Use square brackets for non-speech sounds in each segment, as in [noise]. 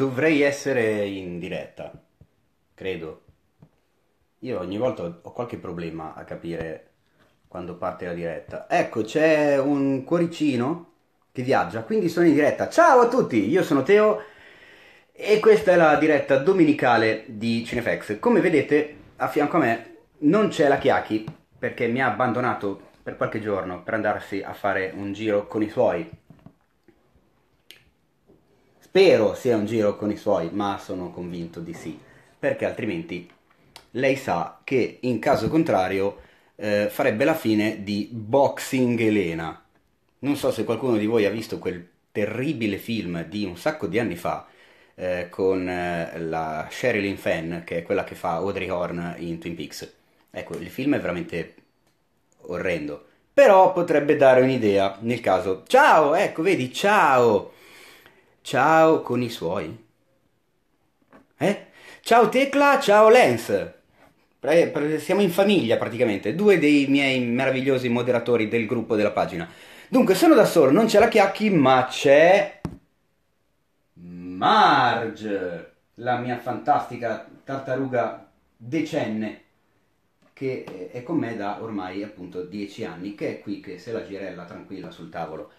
Dovrei essere in diretta, credo. Io ogni volta ho qualche problema a capire quando parte la diretta. Ecco, c'è un cuoricino che viaggia, quindi sono in diretta. Ciao a tutti, io sono Teo e questa è la diretta domenicale di Cinefex. Come vedete, a fianco a me non c'è la Chiachi perché mi ha abbandonato per qualche giorno per andarsi a fare un giro con i suoi Spero sia un giro con i suoi, ma sono convinto di sì, perché altrimenti lei sa che in caso contrario eh, farebbe la fine di Boxing Elena. Non so se qualcuno di voi ha visto quel terribile film di un sacco di anni fa eh, con eh, la Sherilyn Fenn, che è quella che fa Audrey Horn in Twin Peaks. Ecco, il film è veramente orrendo, però potrebbe dare un'idea nel caso. Ciao, ecco, vedi, ciao! ciao con i suoi. Eh? Ciao Tecla, ciao Lenz. Siamo in famiglia praticamente, due dei miei meravigliosi moderatori del gruppo della pagina. Dunque, sono da solo, non c'è la Chiacchi, ma c'è Marge, la mia fantastica tartaruga decenne che è con me da ormai appunto dieci anni, che è qui che se la girella tranquilla sul tavolo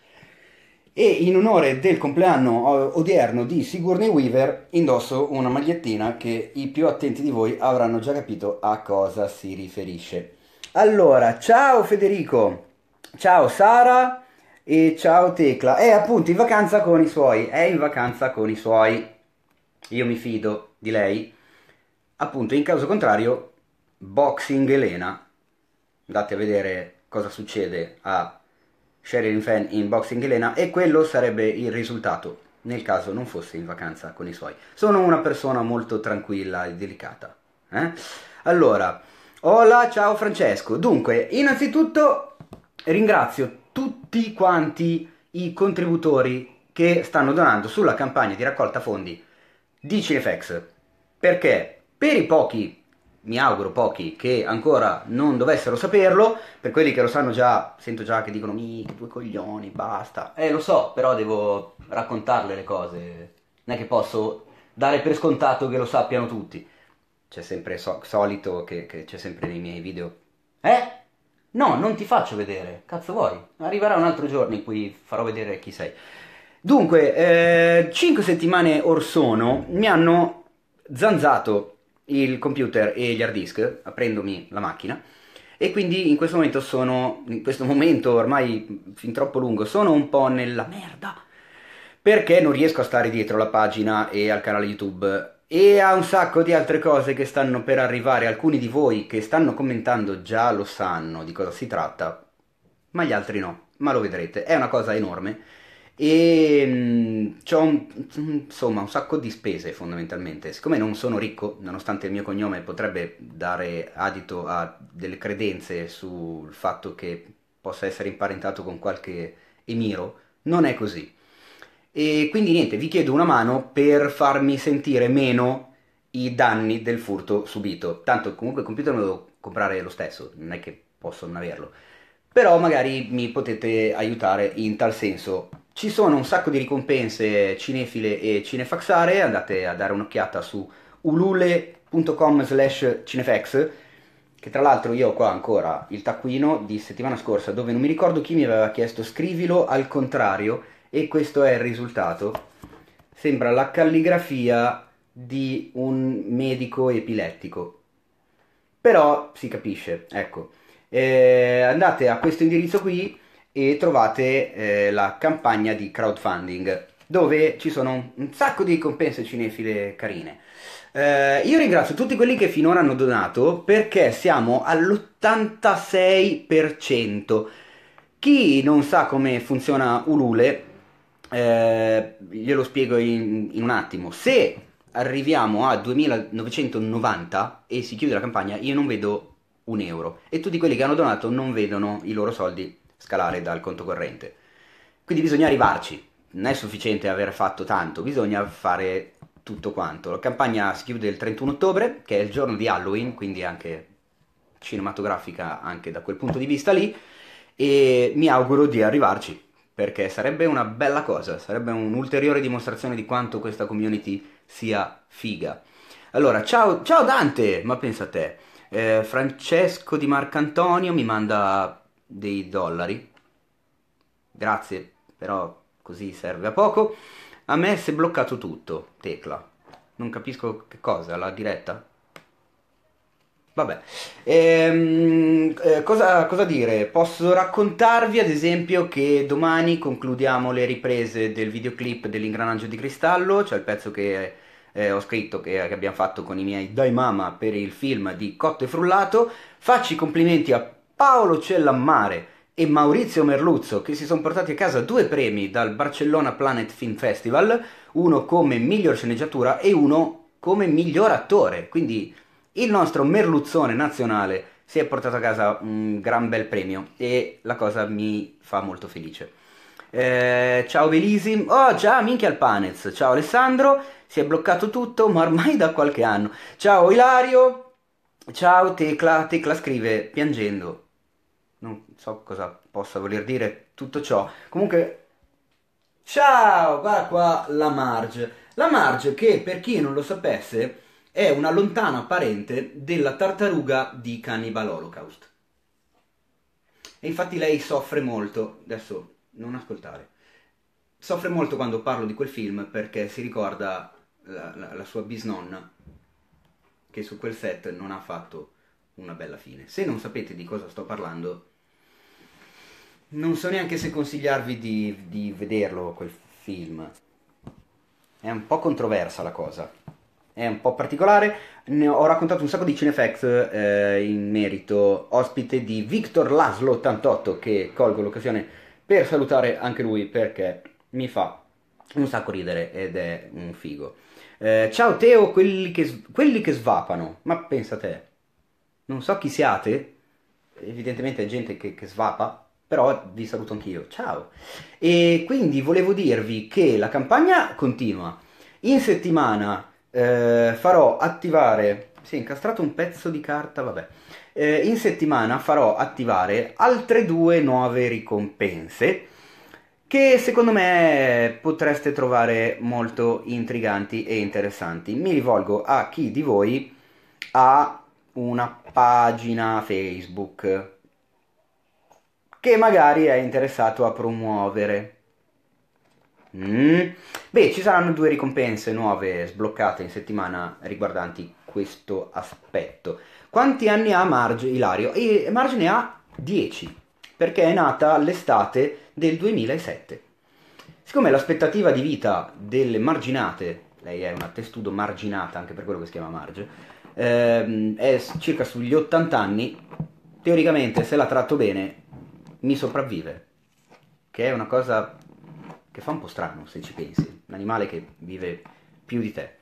e in onore del compleanno eh, odierno di Sigourney Weaver indosso una magliettina che i più attenti di voi avranno già capito a cosa si riferisce. Allora, ciao Federico, ciao Sara e ciao Tecla. È eh, appunto in vacanza con i suoi, è eh, in vacanza con i suoi. Io mi fido di lei. Appunto, in caso contrario, Boxing Elena. Andate a vedere cosa succede a Sherilyn Fan in boxing Elena e quello sarebbe il risultato nel caso non fosse in vacanza con i suoi. Sono una persona molto tranquilla e delicata. Eh? Allora, hola, ciao Francesco. Dunque, innanzitutto ringrazio tutti quanti i contributori che stanno donando sulla campagna di raccolta fondi di Cinefex. Perché per i pochi mi auguro pochi che ancora non dovessero saperlo, per quelli che lo sanno già, sento già che dicono mica due coglioni, basta. Eh lo so, però devo raccontarle le cose. Non è che posso dare per scontato che lo sappiano tutti. C'è sempre so- solito che, che c'è sempre nei miei video. Eh? No, non ti faccio vedere. Cazzo vuoi? Arriverà un altro giorno in cui farò vedere chi sei. Dunque, eh, 5 settimane or sono mi hanno zanzato il computer e gli hard disk, aprendomi la macchina, e quindi in questo momento sono, in questo momento ormai fin troppo lungo, sono un po' nella merda, perché non riesco a stare dietro la pagina e al canale YouTube e a un sacco di altre cose che stanno per arrivare, alcuni di voi che stanno commentando già lo sanno di cosa si tratta, ma gli altri no, ma lo vedrete, è una cosa enorme e mh, mm, ho un, mm, insomma un sacco di spese fondamentalmente. Siccome non sono ricco, nonostante il mio cognome potrebbe dare adito a delle credenze sul fatto che possa essere imparentato con qualche emiro, non è così. E quindi niente, vi chiedo una mano per farmi sentire meno i danni del furto subito. Tanto comunque il computer me lo devo comprare lo stesso, non è che posso non averlo. Però magari mi potete aiutare in tal senso ci sono un sacco di ricompense cinefile e cinefaxare, andate a dare un'occhiata su ulule.com slash cinefx, che tra l'altro io ho qua ancora il taccuino di settimana scorsa dove non mi ricordo chi mi aveva chiesto scrivilo al contrario e questo è il risultato. Sembra la calligrafia di un medico epilettico. Però si capisce, ecco. Eh, andate a questo indirizzo qui e trovate eh, la campagna di crowdfunding dove ci sono un, sacco di compense cinefile carine. Eh, io ringrazio tutti quelli che finora hanno donato perché siamo all'86%. Chi non sa come funziona Ulule, eh, glielo spiego in, in un attimo. Se arriviamo a 2990 e si chiude la campagna, io non vedo un euro. E tutti quelli che hanno donato non vedono i loro soldi scalare dal conto corrente. Quindi bisogna arrivarci, non è sufficiente aver fatto tanto, bisogna fare tutto quanto. La campagna si chiude il 31 ottobre, che è il giorno di Halloween, quindi anche cinematografica anche da quel punto di vista lì, e mi auguro di arrivarci, perché sarebbe una bella cosa, sarebbe un'ulteriore dimostrazione di quanto questa community sia figa. Allora, ciao, ciao Dante, ma pensa a te. Eh, Francesco di Marcantonio mi manda dei dollari. Grazie, però così serve a poco. A me si è bloccato tutto, Tecla. Non capisco che cosa, la diretta? Vabbè, ehm, eh, cosa, cosa, dire? Posso raccontarvi ad esempio che domani concludiamo le riprese del videoclip dell'ingranaggio di cristallo, cioè il pezzo che eh, ho scritto, che, che, abbiamo fatto con i miei Dai Mama per il film di Cotto e Frullato. Faccio i complimenti a Paolo Cellammare e Maurizio Merluzzo che si sono portati a casa due premi dal Barcellona Planet Film Festival, uno come miglior sceneggiatura e uno come miglior attore. Quindi il nostro merluzzone nazionale si è portato a casa un gran bel premio e la cosa mi fa molto felice. Eh, ciao Belisi, oh già minchia al Panez, ciao Alessandro, si è bloccato tutto ma ormai da qualche anno. Ciao Ilario, ciao Tecla, Tecla scrive piangendo, non so cosa possa voler dire tutto ciò. Comunque, ciao, guarda qua la Marge. La Marge che, per chi non lo sapesse, è una lontana parente della tartaruga di Cannibal Holocaust. E infatti lei soffre molto, adesso non ascoltare, soffre molto quando parlo di quel film perché si ricorda la, la, la sua bisnonna che su quel set non ha fatto una bella fine. Se non sapete di cosa sto parlando, non so neanche se consigliarvi di, di vederlo quel film. È un po' controversa la cosa è un po' particolare. Ne ho raccontato un sacco di Cinefax eh, in merito, ospite di Victor Laszlo 88, che colgo l'occasione per salutare anche lui perché mi fa un sacco ridere ed è un figo. Eh, ciao Teo, quelli che, quelli che svapano, ma pensa te, non so chi siate, evidentemente è gente che, che svapa, però vi saluto anch'io, ciao! E quindi volevo dirvi che la campagna continua, in settimana eh, farò attivare, si è incastrato un pezzo di carta, vabbè, eh, in settimana farò attivare altre due nuove ricompense che secondo me potreste trovare molto intriganti e interessanti. Mi rivolgo a chi di voi ha una pagina Facebook che magari è interessato a promuovere. Mm. Beh, ci saranno due ricompense nuove sbloccate in settimana riguardanti questo aspetto. Quanti anni ha Marge Ilario? E Marge ne ha 10, perché è nata l'estate del 2007. Siccome l'aspettativa di vita delle marginate, lei è una testudo marginata, anche per quello che si chiama Marge, ehm, è circa sugli 80 anni, teoricamente se la tratto bene mi sopravvive, che è una cosa che fa un po' strano se ci pensi, un animale che vive più di te.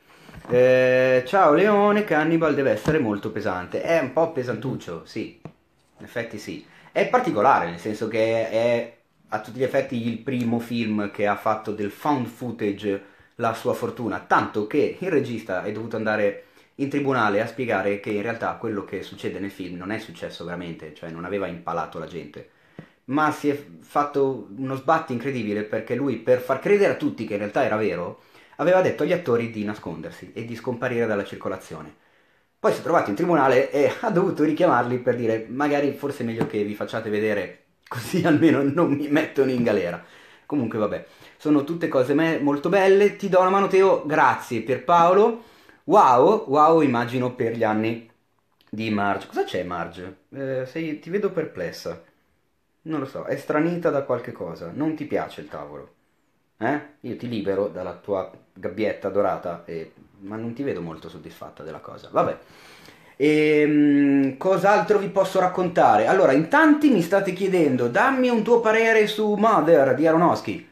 Eh, ciao Leone, Cannibal deve essere molto pesante, è un po' pesantuccio, sì, in effetti sì, è particolare nel senso che è a tutti gli effetti il primo film che ha fatto del found footage la sua fortuna, tanto che il regista è dovuto andare in tribunale a spiegare che in realtà quello che succede nel film non è successo veramente, cioè non aveva impalato la gente ma si è fatto uno sbatti incredibile perché lui, per far credere a tutti che in realtà era vero, aveva detto agli attori di nascondersi e di scomparire dalla circolazione. Poi si è trovato in tribunale e [laughs] ha dovuto richiamarli per dire magari forse è meglio che vi facciate vedere così [laughs] almeno non mi mettono in galera. Comunque vabbè, sono tutte cose me- molto belle, ti do la mano Teo, grazie Pierpaolo, wow, wow immagino per gli anni di Marge. Cosa c'è Marge? Eh, sei, ti vedo perplessa non lo so, è stranita da qualche cosa, non ti piace il tavolo. Eh? Io ti libero dalla tua gabbietta dorata, e... ma non ti vedo molto soddisfatta della cosa. Vabbè. E, ehm, cos'altro vi posso raccontare? Allora, in tanti mi state chiedendo, dammi un tuo parere su Mother di Aronofsky.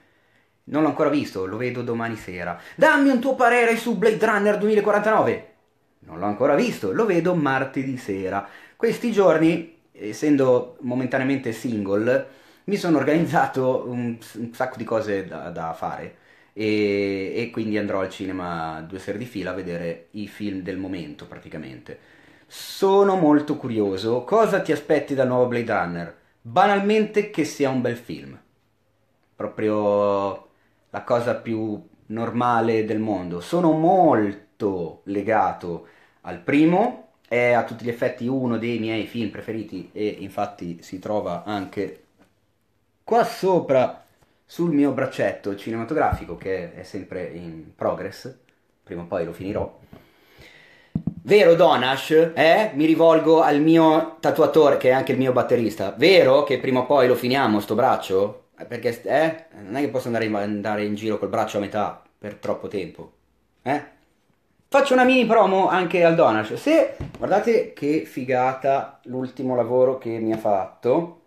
Non l'ho ancora visto, lo vedo domani sera. Dammi un tuo parere su Blade Runner 2049. Non l'ho ancora visto, lo vedo martedì sera. Questi giorni essendo momentaneamente single, mi sono organizzato un, un sacco di cose da, da fare e, e, quindi andrò al cinema due sere di fila a vedere i film del momento praticamente. Sono molto curioso, cosa ti aspetti dal nuovo Blade Runner? Banalmente che sia un bel film, proprio la cosa più normale del mondo. Sono molto legato al primo è a tutti gli effetti uno dei miei film preferiti e infatti si trova anche qua sopra sul mio braccetto cinematografico che è sempre in progress, prima o poi lo finirò. Vero Donash, eh? Mi rivolgo al mio tatuatore che è anche il mio batterista. Vero che prima o poi lo finiamo sto braccio? Eh, perché eh? non è che posso andare in, andare in giro col braccio a metà per troppo tempo. Eh? Faccio una mini promo anche al Donash. Se guardate che figata l'ultimo lavoro che mi ha fatto,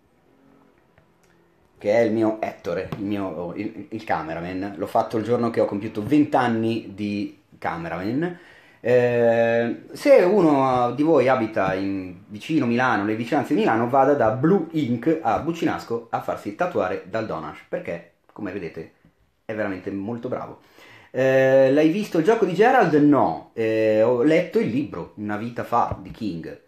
che è il mio Ettore, il mio oh, il, il cameraman. L'ho fatto il giorno che ho compiuto 20 anni di cameraman. Eh, se uno di voi abita in, vicino Milano, le vicinanze di Milano, vada da Blue Ink a Bucinasco a farsi tatuare dal Donash perché, come vedete, è veramente molto bravo. Eh, l'hai visto il gioco di Gerald? No, eh, ho letto il libro Una vita fa di King.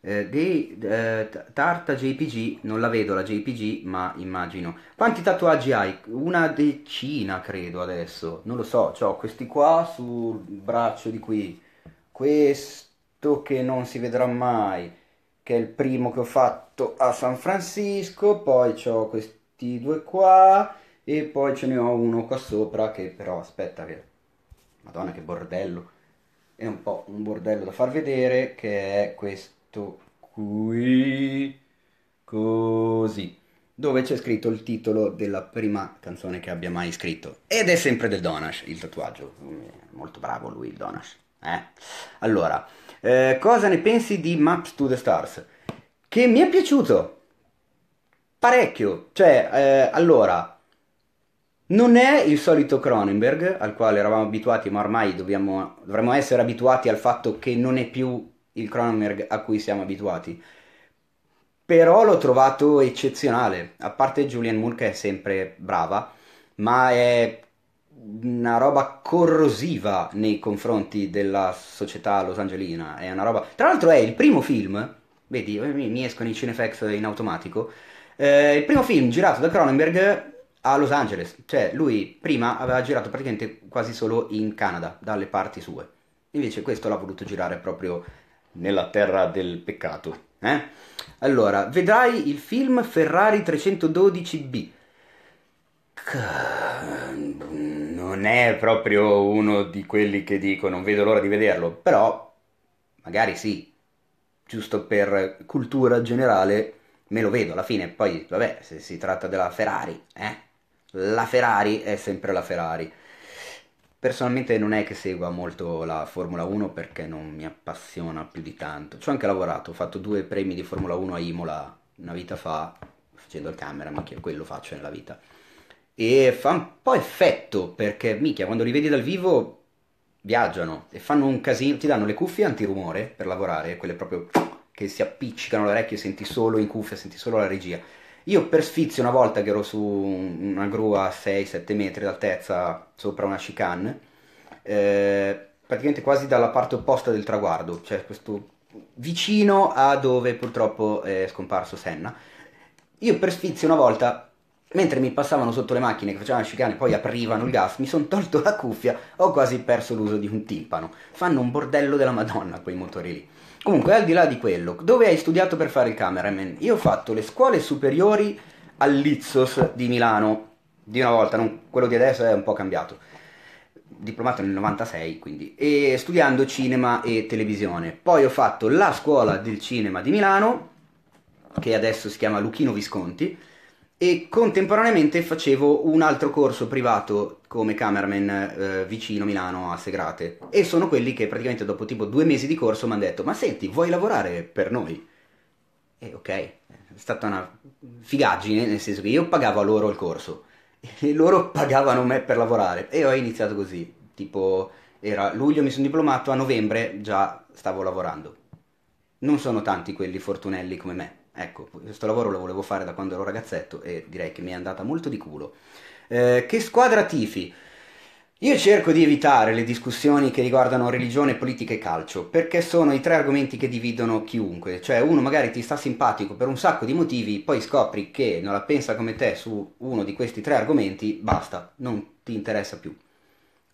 Eh, di eh, Tarta JPG, non la vedo la JPG, ma immagino. Quanti tatuaggi hai? Una decina, credo adesso. Non lo so, ho questi qua sul braccio di qui. Questo che non si vedrà mai, che è il primo che ho fatto a San Francisco. Poi ho questi due qua e poi ce ne ho uno qua sopra che però aspetta che madonna che bordello è un po' un bordello da far vedere che è questo qui così dove c'è scritto il titolo della prima canzone che abbia mai scritto ed è sempre del Donash il tatuaggio molto bravo lui il Donash eh? allora eh, cosa ne pensi di Maps to the Stars che mi è piaciuto parecchio cioè eh, allora non è il solito Cronenberg al quale eravamo abituati, ma ormai dobbiamo, dovremmo essere abituati al fatto che non è più il Cronenberg a cui siamo abituati. Però l'ho trovato eccezionale, a parte Julian Moore che è sempre brava, ma è una roba corrosiva nei confronti della società losangelina. È una roba. Tra l'altro, è il primo film. Vedi, eh, mi escono i Cinefax in automatico. Eh, il primo film girato da Cronenberg a Los Angeles, cioè lui prima aveva girato praticamente quasi solo in Canada, dalle parti sue, invece questo l'ha voluto girare proprio nella terra del peccato. Eh? Allora, vedrai il film Ferrari 312B. Non è proprio uno di quelli che dico non vedo l'ora di vederlo, però magari sì, giusto per cultura generale me lo vedo alla fine, poi vabbè se si tratta della Ferrari, eh? la Ferrari è sempre la Ferrari. Personalmente non è che segua molto la Formula 1 perché non mi appassiona più di tanto. Ci ho anche lavorato, ho fatto due premi di Formula 1 a Imola una vita fa, facendo il camera, ma che quello faccio nella vita. E fa un po' effetto perché, mica quando li vedi dal vivo viaggiano e fanno un casino, ti danno le cuffie antirumore per lavorare, quelle proprio che si appiccicano all'orecchio e senti solo in cuffia, senti solo la regia io per sfizio una volta che ero su una gru a 6-7 metri d'altezza sopra una chicane, eh, praticamente quasi dalla parte opposta del traguardo, cioè questo vicino a dove purtroppo è scomparso Senna. Io per sfizio una volta, mentre mi passavano sotto le macchine che facevano la chicane e poi aprivano il gas, mi sono tolto la cuffia, ho quasi perso l'uso di un timpano. Fanno un bordello della Madonna quei motori lì. Comunque, al di là di quello, dove hai studiato per fare il cameraman? Io ho fatto le scuole superiori all'Izzos di Milano, di una volta, non, quello di adesso è un po' cambiato. Diplomato nel 96, quindi, e studiando cinema e televisione. Poi ho fatto la scuola del cinema di Milano, che adesso si chiama Luchino Visconti, e contemporaneamente facevo un altro corso privato come cameraman eh, vicino Milano a Segrate e sono quelli che praticamente dopo tipo due mesi di corso mi hanno detto ma senti vuoi lavorare per noi? E ok, è stata una figaggine nel senso che io pagavo a loro il corso e loro [laughs] pagavano me per lavorare e ho iniziato così, tipo era luglio mi sono diplomato, a novembre già stavo lavorando. Non sono tanti quelli fortunelli come me. Ecco, questo lavoro lo volevo fare da quando ero ragazzetto e direi che mi è andata molto di culo. Eh, che squadra tifi? Io cerco di evitare le discussioni che riguardano religione, politica e calcio, perché sono i tre argomenti che dividono chiunque. Cioè, uno magari ti sta simpatico per un sacco di motivi, poi scopri che non la pensa come te su uno di questi tre argomenti, basta, non ti interessa più.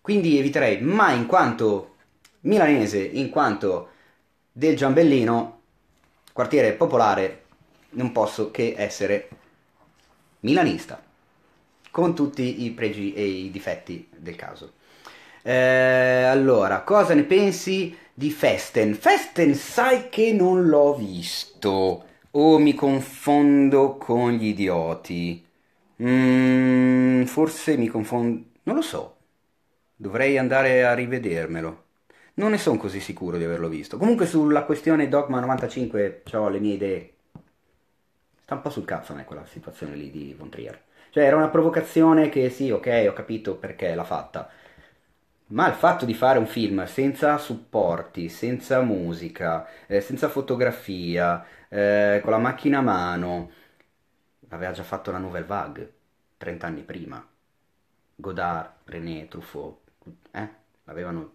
Quindi eviterei, ma in quanto milanese, in quanto del Giambellino, quartiere popolare, non posso che essere milanista, con tutti i pregi e i difetti del caso. Eh, allora, cosa ne pensi di Festen? Festen sai che non l'ho visto. O oh, mi confondo con gli idioti. Mm, forse mi confondo... Non lo so. Dovrei andare a rivedermelo. Non ne sono così sicuro di averlo visto. Comunque sulla questione Dogma 95 ho le mie idee sta un po' sul cazzo a me quella situazione lì di Von Trier. Cioè era una provocazione che sì, ok, ho capito perché l'ha fatta, ma il fatto di fare un film senza supporti, senza musica, eh, senza fotografia, eh, con la macchina a mano, l'aveva già fatto la Nouvelle Vague 30 anni prima. Godard, René, Truffaut, eh, l'avevano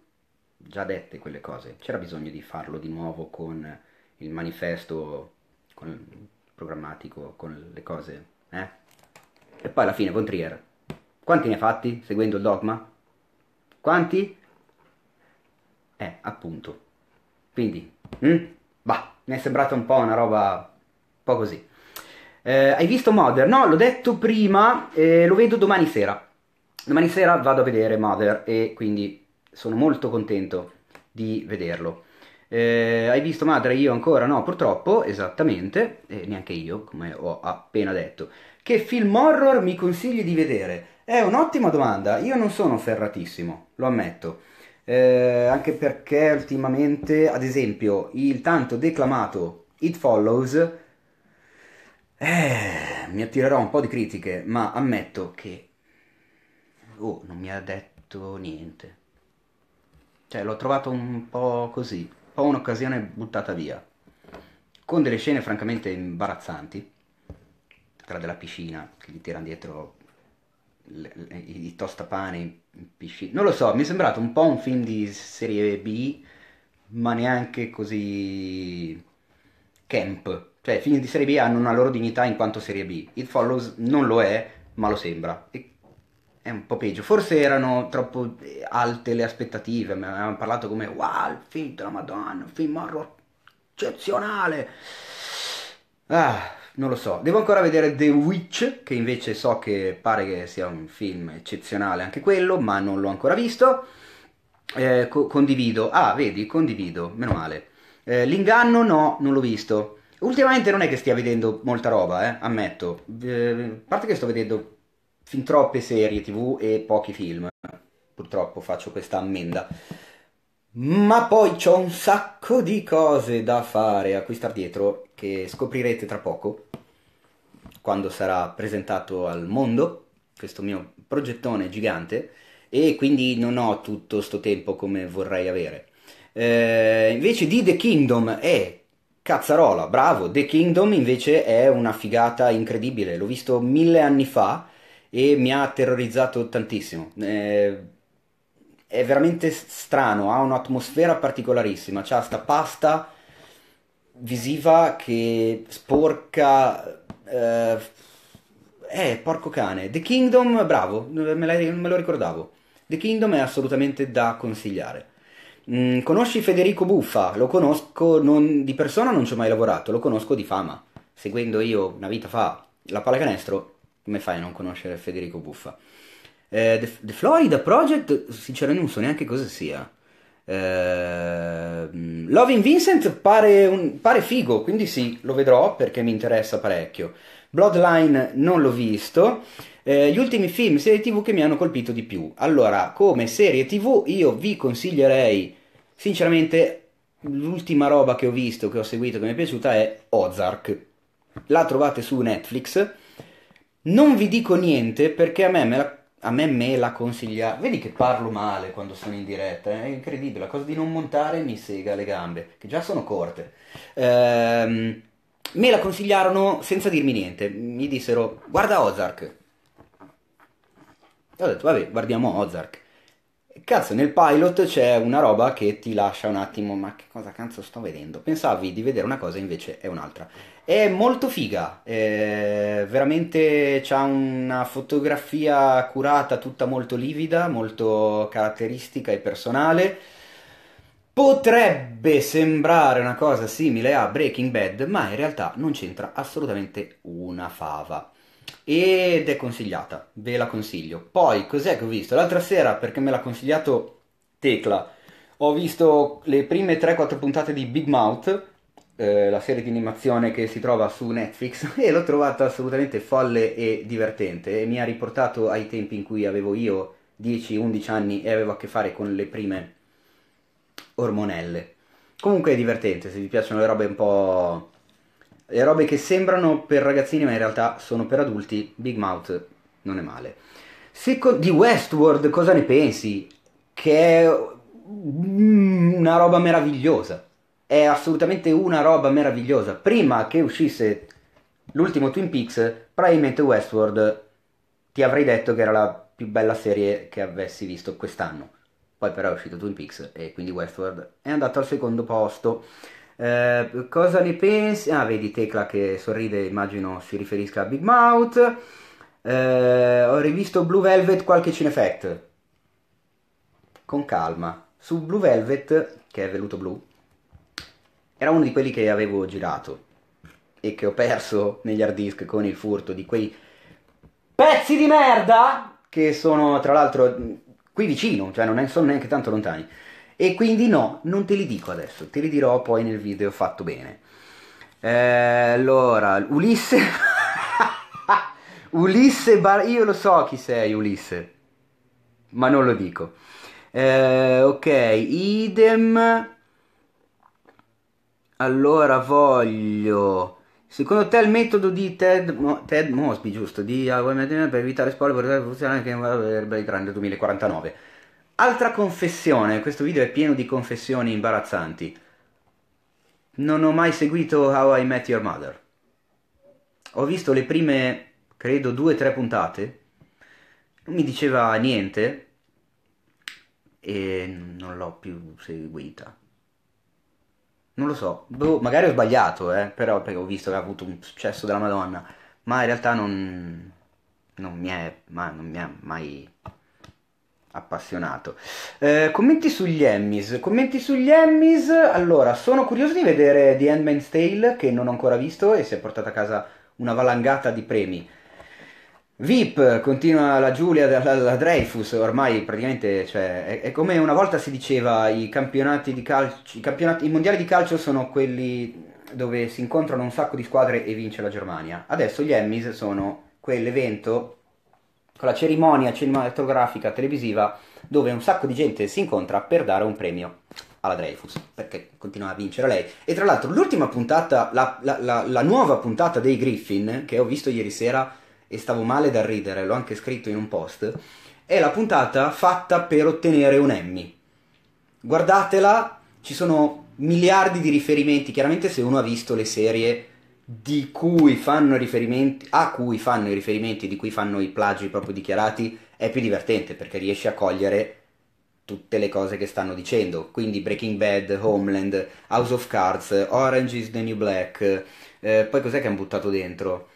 già dette quelle cose. C'era bisogno di farlo di nuovo con il manifesto, con programmatico con le cose, eh? E poi alla fine, Von quanti ne hai fatti seguendo il dogma? Quanti? Eh, appunto. Quindi, mh? Hm? Bah, mi è sembrata un po' una roba un po' così. Eh, hai visto Mother? No, l'ho detto prima, eh, lo vedo domani sera. Domani sera vado a vedere Mother e quindi sono molto contento di vederlo. Eh, hai visto madre? Io ancora no, purtroppo, esattamente, e neanche io, come ho appena detto. Che film horror mi consigli di vedere? È un'ottima domanda, io non sono ferratissimo, lo ammetto. Eh, anche perché ultimamente, ad esempio, il tanto declamato It Follows eh, mi attirerà un po' di critiche, ma ammetto che oh, non mi ha detto niente. Cioè, l'ho trovato un po' così ho un'occasione buttata via, con delle scene francamente imbarazzanti, tra della piscina, che gli tirano dietro le, le, i tostapane in piscina, non lo so, mi è sembrato un po' un film di serie B, ma neanche così camp, cioè film di serie B hanno una loro dignità in quanto serie B, It Follows non lo è, ma lo sembra, e è un po' peggio. Forse erano troppo eh, alte le aspettative, mi avevano parlato come wow, il film della Madonna, un film horror eccezionale. Ah, non lo so. Devo ancora vedere The Witch, che invece so che pare che sia un film eccezionale anche quello, ma non l'ho ancora visto. Eh, co- condivido. Ah, vedi, condivido, meno male. Eh, l'inganno no, non l'ho visto. Ultimamente non è che stia vedendo molta roba, eh, ammetto. Eh, a parte che sto vedendo fin troppe serie tv e pochi film. Purtroppo faccio questa ammenda. Ma poi c'ho un sacco di cose da fare a cui star dietro che scoprirete tra poco, quando sarà presentato al mondo questo mio progettone gigante e quindi non ho tutto sto tempo come vorrei avere. Eh, invece di The Kingdom è cazzarola, bravo, The Kingdom invece è una figata incredibile, l'ho visto mille anni fa e mi ha terrorizzato tantissimo. Eh, è veramente strano, ha un'atmosfera particolarissima, c'ha cioè sta pasta visiva che sporca... Eh, eh, porco cane. The Kingdom, bravo, me, la, me lo ricordavo. The Kingdom è assolutamente da consigliare. Mm, conosci Federico Buffa? Lo conosco non, di persona, non ci ho mai lavorato, lo conosco di fama. Seguendo io una vita fa la pallacanestro, come fai a non conoscere Federico Buffa? Eh, The, Florida Project, sinceramente non so neanche cosa sia. Eh, Loving Vincent pare, un, pare figo, quindi sì, lo vedrò perché mi interessa parecchio. Bloodline non l'ho visto. Eh, gli ultimi film, serie tv che mi hanno colpito di più. Allora, come serie tv io vi consiglierei, sinceramente, l'ultima roba che ho visto, che ho seguito, che mi è piaciuta è Ozark. La trovate su Netflix non vi dico niente perché a me me la, a me me la consiglia. Vedi che parlo male quando sono in diretta, eh? è incredibile. La cosa di non montare mi sega le gambe, che già sono corte. Ehm, me la consigliarono senza dirmi niente. Mi dissero, guarda Ozark. E ho detto, vabbè, guardiamo Ozark. Cazzo, nel pilot c'è una roba che ti lascia un attimo, ma che cosa cazzo sto vedendo? Pensavi di vedere una cosa, invece è un'altra. È molto figa, è veramente ha una fotografia curata, tutta molto livida, molto caratteristica e personale. Potrebbe sembrare una cosa simile a Breaking Bad, ma in realtà non c'entra assolutamente una fava. Ed è consigliata, ve la consiglio. Poi, cos'è che ho visto? L'altra sera, perché me l'ha consigliato Tecla, ho visto le prime 3-4 puntate di Big Mouth eh, la serie di animazione che si trova su Netflix [laughs] e l'ho trovata assolutamente folle e divertente e mi ha riportato ai tempi in cui avevo io 10-11 anni e avevo a che fare con le prime ormonelle. Comunque è divertente se vi piacciono le robe un po'... le robe che sembrano per ragazzini ma in realtà sono per adulti, Big Mouth non è male. Seco... di Westworld cosa ne pensi? Che è mm, una roba meravigliosa è assolutamente una roba meravigliosa. Prima che uscisse l'ultimo Twin Peaks, probabilmente Westworld ti avrei detto che era la più bella serie che avessi visto quest'anno. Poi però è uscito Twin Peaks e quindi Westworld è andato al secondo posto. Eh, cosa ne pensi? Ah, vedi Tecla che sorride, immagino si riferisca a Big Mouth. Eh, ho rivisto Blue Velvet qualche cinefact. Con calma. Su Blue Velvet, che è veluto blu, era uno di quelli che avevo girato e che ho perso negli hard disk con il furto di quei pezzi di merda che sono tra l'altro qui vicino, cioè non ne sono neanche tanto lontani. E quindi no, non te li dico adesso, te li dirò poi nel video fatto bene. Eh, allora, Ulisse... [laughs] Ulisse Bar... Io lo so chi sei Ulisse, ma non lo dico. Eh, ok, idem... Allora voglio... Secondo te il metodo di Ted, Mo, Ted Mosby, giusto, di per evitare spoiler potrebbe funzionare anche in Blade 2049. Altra confessione, questo video è pieno di confessioni imbarazzanti. Non ho mai seguito How I Met Your Mother. Ho visto le prime, credo, due o tre puntate. Non mi diceva niente e non l'ho più seguita non lo so, boh, magari ho sbagliato, eh, però perché ho visto che ha avuto un successo della Madonna, ma in realtà non, non, mi, è, ma, non mi è mai appassionato. Eh, commenti sugli Emmys, commenti sugli Emmys, allora, sono curioso di vedere The Handmaid's Tale, che non ho ancora visto e si è portata a casa una valangata di premi. VIP, continua la Giulia dalla Dreyfus, ormai praticamente cioè, è, è, come una volta si diceva i campionati di calcio, i, campionati, i, mondiali di calcio sono quelli dove si incontrano un sacco di squadre e vince la Germania. Adesso gli Emmys sono quell'evento con la cerimonia cinematografica televisiva dove un sacco di gente si incontra per dare un premio alla Dreyfus, perché continua a vincere lei. E tra l'altro l'ultima puntata, la, la, la, la nuova puntata dei Griffin, che ho visto ieri sera, e stavo male dal ridere, l'ho anche scritto in un post, è la puntata fatta per ottenere un Emmy. Guardatela, ci sono miliardi di riferimenti, chiaramente se uno ha visto le serie cui a cui fanno i riferimenti, di cui fanno i plagi proprio dichiarati, è più divertente perché riesce a cogliere tutte le cose che stanno dicendo. Quindi Breaking Bad, Homeland, House of Cards, Orange is the New Black. Eh, poi cos'è che hanno buttato dentro?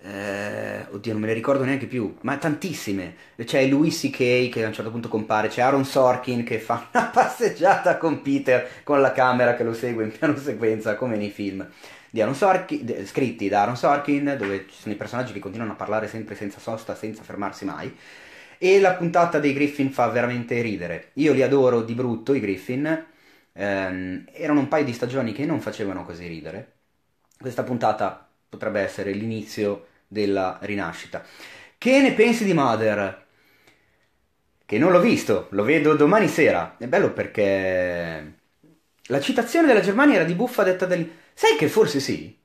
eh, oddio non me le ricordo neanche più, ma tantissime. C'è Louis C.K. che a un certo punto compare, c'è Aaron Sorkin che fa una [laughs] passeggiata con Peter con la camera che lo segue in piano sequenza come nei film. Sorkin, scritti da Aaron Sorkin, dove ci sono i personaggi che continuano a parlare sempre senza sosta, senza fermarsi mai. E la puntata dei Griffin fa veramente ridere. Io li adoro di brutto, i Griffin. Um, erano un paio di stagioni che non facevano così ridere. Questa puntata potrebbe essere l'inizio della rinascita. Che ne pensi di Mother? Che non l'ho visto, lo vedo domani sera. È bello perché la citazione della Germania era di buffa detta del... Sai che forse sì?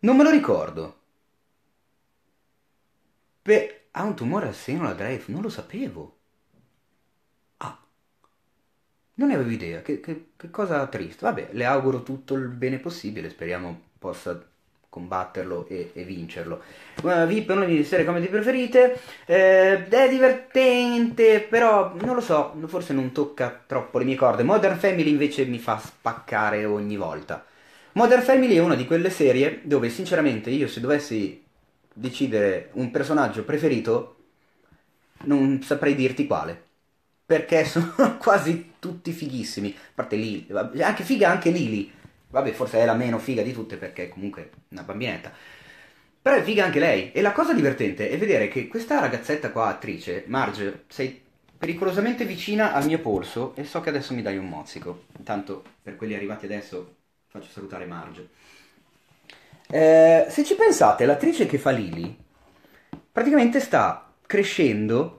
Non me lo ricordo. Beh, ha un tumore al seno la Dreyf, non lo sapevo. Ah, non ne avevo idea, che, che, che cosa triste. Vabbè, le auguro tutto il bene possibile, speriamo possa combatterlo e, e vincerlo. Uh, VIP è una di serie comedy preferite, eh, è divertente, però non lo so, forse non tocca troppo le mie corde. Modern Family invece mi fa spaccare ogni volta. Modern Family è una di quelle serie dove sinceramente io se dovessi decidere un personaggio preferito non saprei dirti quale. Perché sono [laughs] quasi tutti fighissimi. A parte Lily. Anche figa anche Lily. Vabbè, forse è la meno figa di tutte perché comunque è una bambinetta. Però è figa anche lei. E la cosa divertente è vedere che questa ragazzetta qua, attrice, Marge, sei pericolosamente vicina al mio polso e so che adesso mi dai un mozzico. Intanto, per quelli arrivati adesso, faccio salutare Marge. Eh, se ci pensate, l'attrice che fa Lily praticamente sta crescendo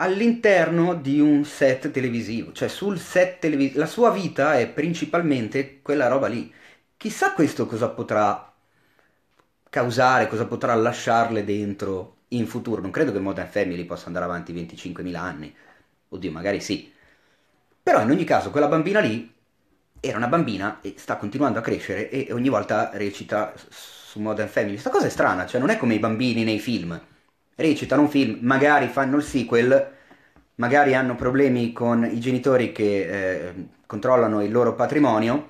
all'interno di un set televisivo, cioè sul set televisivo. La sua vita è principalmente quella roba lì. Chissà questo cosa potrà causare, cosa potrà lasciarle dentro in futuro. Non credo che Modern Family possa andare avanti 25.000 anni. Oddio, magari sì. Però in ogni caso quella bambina lì era una bambina e sta continuando a crescere e ogni volta recita su Modern Family. Questa cosa è strana, cioè non è come i bambini nei film recitano un film, magari fanno il sequel, magari hanno problemi con i genitori che eh, controllano il loro patrimonio,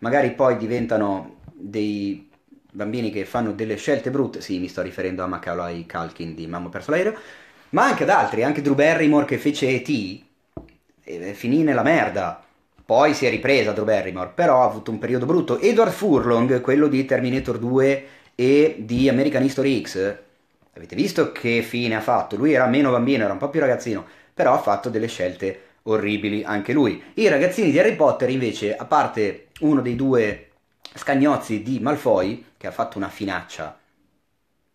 magari poi diventano dei bambini che fanno delle scelte brutte, sì mi sto riferendo a Macaulay Culkin di Mamma perso l'aereo, ma anche ad altri, anche Drew Barrymore che fece E.T. finì nella merda, poi si è ripresa Drew Barrymore, però ha avuto un periodo brutto. Edward Furlong, quello di Terminator 2 e di American History X, Avete visto che fine ha fatto? Lui era meno bambino, era un po' più ragazzino, però ha fatto delle scelte orribili anche lui. I ragazzini di Harry Potter invece, a parte uno dei due scagnozzi di Malfoy, che ha fatto una finaccia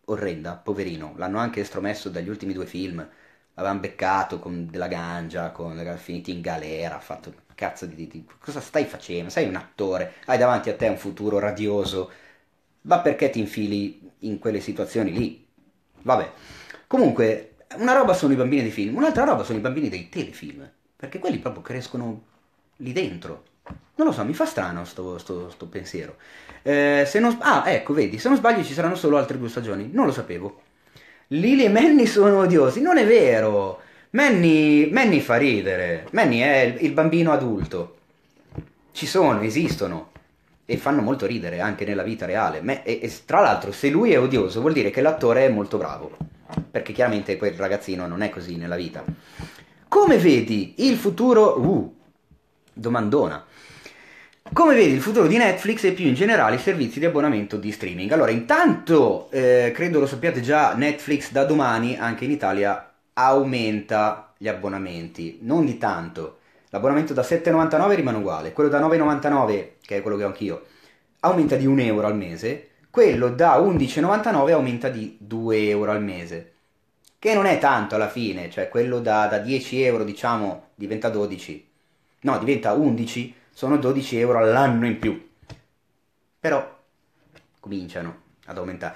orrenda, poverino, l'hanno anche estromesso dagli ultimi due film, l'avevano beccato con della gangia, con, finiti in galera, ha fatto cazzo di, di... cosa stai facendo? Sei un attore, hai davanti a te un futuro radioso, ma perché ti infili in quelle situazioni lì? Vabbè. Comunque, una roba sono i bambini dei film, un'altra roba sono i bambini dei telefilm, perché quelli proprio crescono lì dentro. Non lo so, mi fa strano sto, pensiero. Eh, non, ah, ecco, vedi, se non sbaglio ci saranno solo altre due stagioni, non lo sapevo. Lily e Manny [laughs] sono odiosi, non è vero! Manny, Manny fa ridere, Manny è il, il bambino adulto. Ci sono, esistono, e fanno molto ridere anche nella vita reale. Me, e, e, tra l'altro, se lui è odioso, vuol dire che l'attore è molto bravo. Perché chiaramente quel ragazzino non è così nella vita. Come vedi il futuro. Uh, domandona. Come vedi il futuro di Netflix e più in generale i servizi di abbonamento di streaming? Allora, intanto eh, credo lo sappiate già, Netflix da domani anche in Italia aumenta gli abbonamenti, non di tanto, l'abbonamento da 7,99 rimane uguale, quello da 9,99, che è quello che ho anch'io, aumenta di 1 euro al mese, quello da 11,99 aumenta di 2 euro al mese, che non è tanto alla fine, cioè quello da, da 10 euro diciamo diventa 12, no diventa 11, sono 12 euro all'anno in più, però cominciano ad aumentare.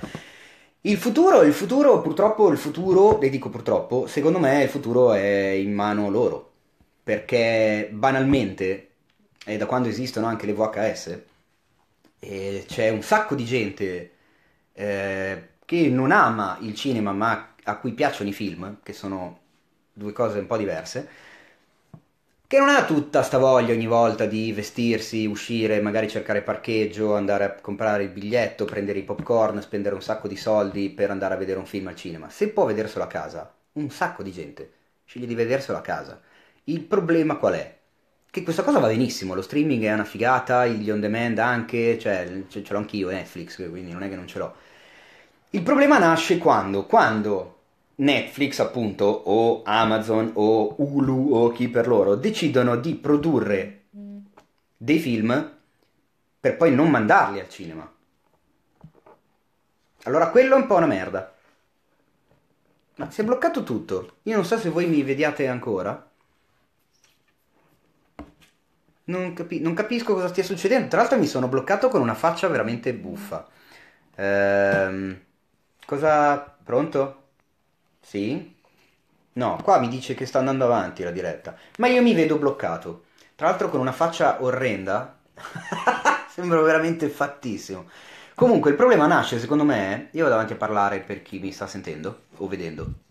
Il futuro, il futuro, purtroppo, il futuro, le dico purtroppo, secondo me il futuro è in mano loro perché banalmente, è da quando esistono anche le VHS, e c'è un sacco di gente eh, che non ama il cinema ma a cui piacciono i film, che sono due cose un po' diverse, che non ha tutta sta voglia ogni volta di vestirsi, uscire, magari cercare parcheggio, andare a comprare il biglietto, prendere i popcorn, spendere un sacco di soldi per andare a vedere un film al cinema. Se può vederselo a casa, un sacco di gente sceglie di vederselo a casa. Il problema qual è? Che questa cosa va benissimo, lo streaming è una figata, gli on demand anche, cioè ce l'ho anch'io eh, Netflix, quindi non è che non ce l'ho. Il problema nasce quando? Quando Netflix appunto o Amazon o Hulu o chi per loro decidono di produrre dei film per poi non mandarli al cinema. Allora quello è un po' una merda. Ma si è bloccato tutto. Io non so se voi mi vediate ancora. Non, capi- non, capisco cosa stia succedendo. Tra l'altro mi sono bloccato con una faccia veramente buffa. Ehm, cosa... Pronto? Sì? No, qua mi dice che sta andando avanti la diretta. Ma io mi vedo bloccato. Tra l'altro con una faccia orrenda. [laughs] Sembro veramente fattissimo. Comunque il problema nasce, secondo me, eh, io vado avanti a parlare per chi mi sta sentendo o vedendo.